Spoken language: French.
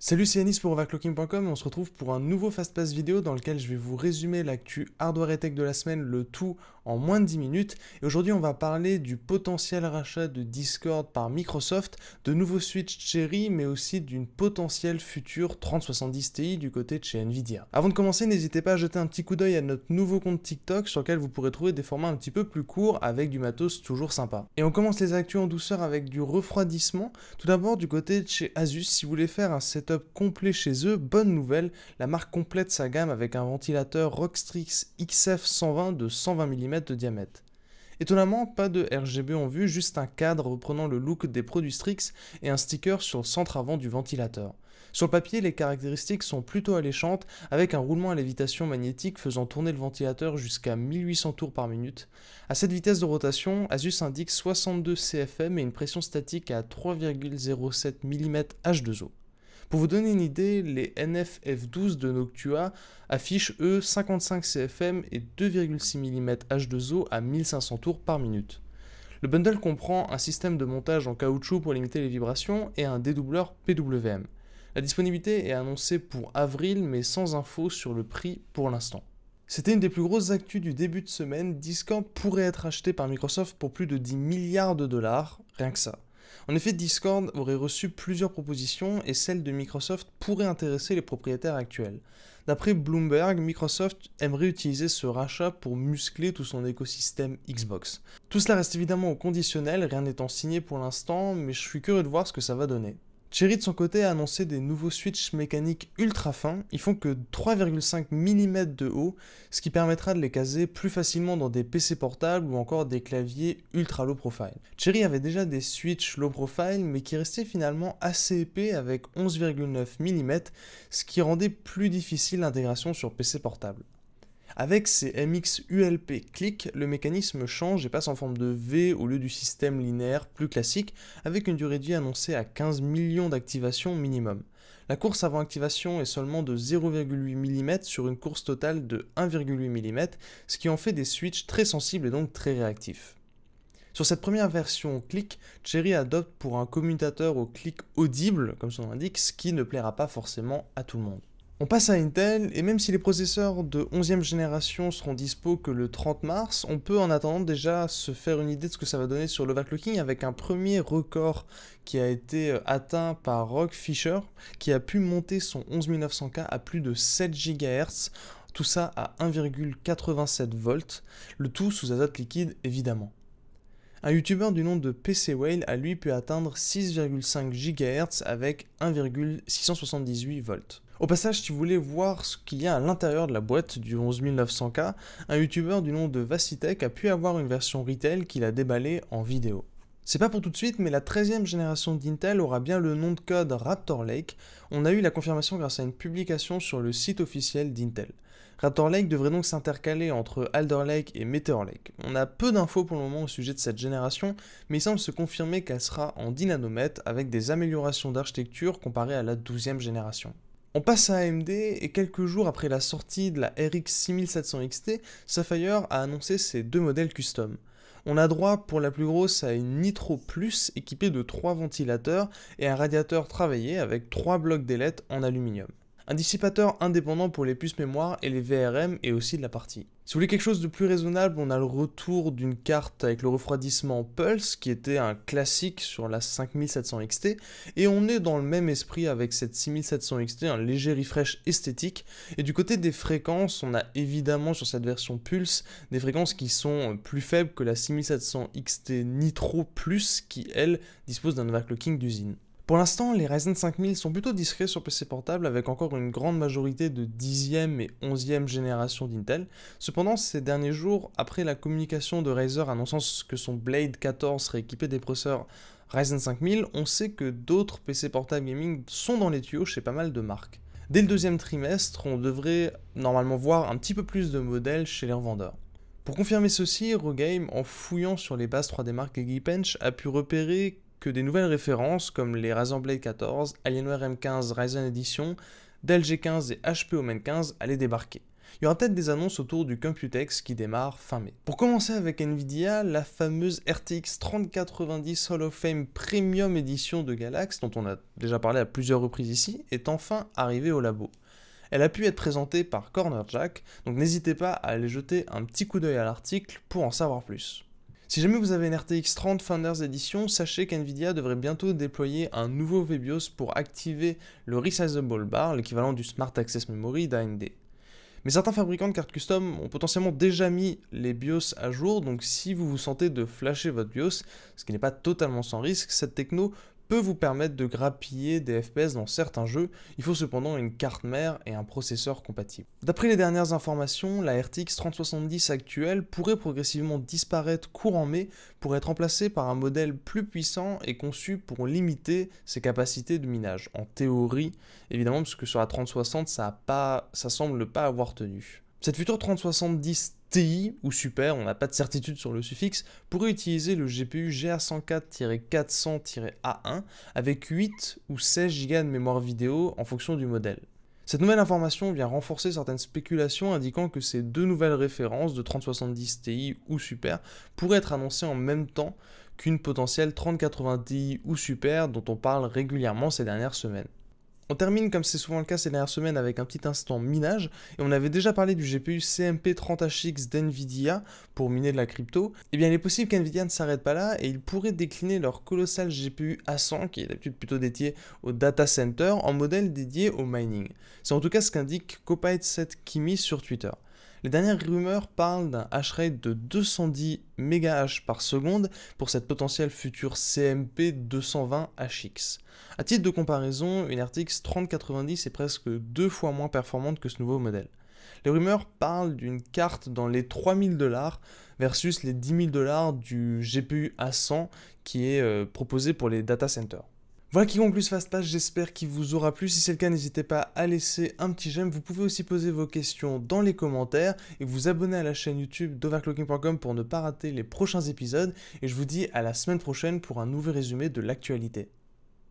Salut c'est Anis pour overclocking.com on se retrouve pour un nouveau Fast Pass vidéo dans lequel je vais vous résumer l'actu hardware et tech de la semaine, le tout en moins de 10 minutes. Et aujourd'hui on va parler du potentiel rachat de Discord par Microsoft, de nouveaux Switch Cherry, mais aussi d'une potentielle future 3070 Ti du côté de chez Nvidia. Avant de commencer, n'hésitez pas à jeter un petit coup d'œil à notre nouveau compte TikTok sur lequel vous pourrez trouver des formats un petit peu plus courts avec du matos toujours sympa. Et on commence les actus en douceur avec du refroidissement. Tout d'abord du côté de chez Asus, si vous voulez faire un set complet chez eux. Bonne nouvelle, la marque complète sa gamme avec un ventilateur Rockstrix XF 120 de 120 mm de diamètre. Étonnamment, pas de RGB en vue, juste un cadre reprenant le look des produits Strix et un sticker sur le centre avant du ventilateur. Sur le papier, les caractéristiques sont plutôt alléchantes, avec un roulement à lévitation magnétique faisant tourner le ventilateur jusqu'à 1800 tours par minute. À cette vitesse de rotation, Asus indique 62 CFM et une pression statique à 3,07 mm H2O. Pour vous donner une idée, les NFF12 de Noctua affichent eux 55 CFM et 2,6 mm H2O à 1500 tours par minute. Le bundle comprend un système de montage en caoutchouc pour limiter les vibrations et un dédoubleur PWM. La disponibilité est annoncée pour avril mais sans info sur le prix pour l'instant. C'était une des plus grosses actus du début de semaine, Discord pourrait être acheté par Microsoft pour plus de 10 milliards de dollars, rien que ça. En effet, Discord aurait reçu plusieurs propositions et celle de Microsoft pourrait intéresser les propriétaires actuels. D'après Bloomberg, Microsoft aimerait utiliser ce rachat pour muscler tout son écosystème Xbox. Tout cela reste évidemment au conditionnel, rien n'étant signé pour l'instant, mais je suis curieux de voir ce que ça va donner. Cherry de son côté a annoncé des nouveaux switches mécaniques ultra fins, ils font que 3,5 mm de haut, ce qui permettra de les caser plus facilement dans des PC portables ou encore des claviers ultra low profile. Cherry avait déjà des switches low profile mais qui restaient finalement assez épais avec 11,9 mm, ce qui rendait plus difficile l'intégration sur PC portable. Avec ces MX ULP click, le mécanisme change et passe en forme de V au lieu du système linéaire plus classique, avec une durée de vie annoncée à 15 millions d'activations minimum. La course avant activation est seulement de 0,8 mm sur une course totale de 1,8 mm, ce qui en fait des switches très sensibles et donc très réactifs. Sur cette première version CLICK, Cherry adopte pour un commutateur au clic audible, comme son nom l'indique, ce qui ne plaira pas forcément à tout le monde. On passe à Intel, et même si les processeurs de 11e génération seront dispo que le 30 mars, on peut en attendant déjà se faire une idée de ce que ça va donner sur l'overclocking avec un premier record qui a été euh, atteint par Rock Fisher, qui a pu monter son 11900K à plus de 7 GHz, tout ça à 1,87 volts, le tout sous azote liquide évidemment. Un youtubeur du nom de PC Whale a lui pu atteindre 6,5 GHz avec 1,678 volts. Au passage, si vous voulez voir ce qu'il y a à l'intérieur de la boîte du 11900K, un youtubeur du nom de Vacitech a pu avoir une version retail qu'il a déballée en vidéo. C'est pas pour tout de suite, mais la 13e génération d'Intel aura bien le nom de code Raptor Lake. On a eu la confirmation grâce à une publication sur le site officiel d'Intel. Raptor Lake devrait donc s'intercaler entre Alder Lake et Meteor Lake. On a peu d'infos pour le moment au sujet de cette génération, mais il semble se confirmer qu'elle sera en 10 avec des améliorations d'architecture comparées à la 12e génération. On passe à AMD et quelques jours après la sortie de la RX 6700 XT, Sapphire a annoncé ses deux modèles custom. On a droit pour la plus grosse à une Nitro Plus équipée de 3 ventilateurs et un radiateur travaillé avec 3 blocs d'ailettes en aluminium. Un dissipateur indépendant pour les puces mémoire et les VRM et aussi de la partie. Si vous voulez quelque chose de plus raisonnable, on a le retour d'une carte avec le refroidissement Pulse, qui était un classique sur la 5700 XT, et on est dans le même esprit avec cette 6700 XT, un léger refresh esthétique. Et du côté des fréquences, on a évidemment sur cette version Pulse des fréquences qui sont plus faibles que la 6700 XT Nitro Plus, qui elle dispose d'un overclocking d'usine. Pour l'instant, les Ryzen 5000 sont plutôt discrets sur PC portable avec encore une grande majorité de 10e et 11e génération d'Intel. Cependant, ces derniers jours, après la communication de Razer annonçant que son Blade 14 serait équipé des processeurs Ryzen 5000, on sait que d'autres PC portables gaming sont dans les tuyaux chez pas mal de marques. Dès le deuxième trimestre, on devrait normalement voir un petit peu plus de modèles chez les revendeurs. Pour confirmer ceci, Rogame, en fouillant sur les bases 3D marques Geekbench, a pu repérer que des nouvelles références comme les Razer 14, Alienware M15 Ryzen Edition, Dell G15 et HP Omen 15 allaient débarquer. Il y aura peut-être des annonces autour du Computex qui démarre fin mai. Pour commencer avec Nvidia, la fameuse RTX 3090 Hall of Fame Premium Edition de Galax, dont on a déjà parlé à plusieurs reprises ici, est enfin arrivée au labo. Elle a pu être présentée par Cornerjack, donc n'hésitez pas à aller jeter un petit coup d'œil à l'article pour en savoir plus. Si jamais vous avez une RTX 30 Founders Edition, sachez qu'NVIDIA devrait bientôt déployer un nouveau VBIOS pour activer le Resizable Bar, l'équivalent du Smart Access Memory d'AMD. Mais certains fabricants de cartes custom ont potentiellement déjà mis les BIOS à jour, donc si vous vous sentez de flasher votre BIOS, ce qui n'est pas totalement sans risque, cette techno peut vous permettre de grappiller des FPS dans certains jeux, il faut cependant une carte mère et un processeur compatible. D'après les dernières informations, la RTX 3070 actuelle pourrait progressivement disparaître courant mai pour être remplacée par un modèle plus puissant et conçu pour limiter ses capacités de minage, en théorie évidemment, parce sur la 3060 ça, ça semble pas avoir tenu. Cette future 3070 TI ou super, on n'a pas de certitude sur le suffixe, pourrait utiliser le GPU GA104-400-A1 avec 8 ou 16 Go de mémoire vidéo en fonction du modèle. Cette nouvelle information vient renforcer certaines spéculations indiquant que ces deux nouvelles références de 3070 Ti ou Super pourraient être annoncées en même temps qu'une potentielle 3080 Ti ou Super dont on parle régulièrement ces dernières semaines. On termine, comme c'est souvent le cas ces dernières semaines, avec un petit instant minage. Et on avait déjà parlé du GPU CMP30HX d'NVIDIA pour miner de la crypto. et eh bien, il est possible qu'NVIDIA ne s'arrête pas là et ils pourraient décliner leur colossal GPU A100, qui est d'habitude plutôt dédié au data center, en modèle dédié au mining. C'est en tout cas ce qu'indique Copite7 Kimi sur Twitter. Les dernières rumeurs parlent d'un hash rate de 210 MHz par seconde pour cette potentielle future CMP 220HX. A titre de comparaison, une RTX 3090 est presque deux fois moins performante que ce nouveau modèle. Les rumeurs parlent d'une carte dans les 3000 dollars versus les 10 000 dollars du GPU A100 qui est euh, proposé pour les data voilà qui conclut ce Fast Pass, j'espère qu'il vous aura plu. Si c'est le cas, n'hésitez pas à laisser un petit j'aime. Vous pouvez aussi poser vos questions dans les commentaires et vous abonner à la chaîne YouTube d'overclocking.com pour ne pas rater les prochains épisodes. Et je vous dis à la semaine prochaine pour un nouveau résumé de l'actualité.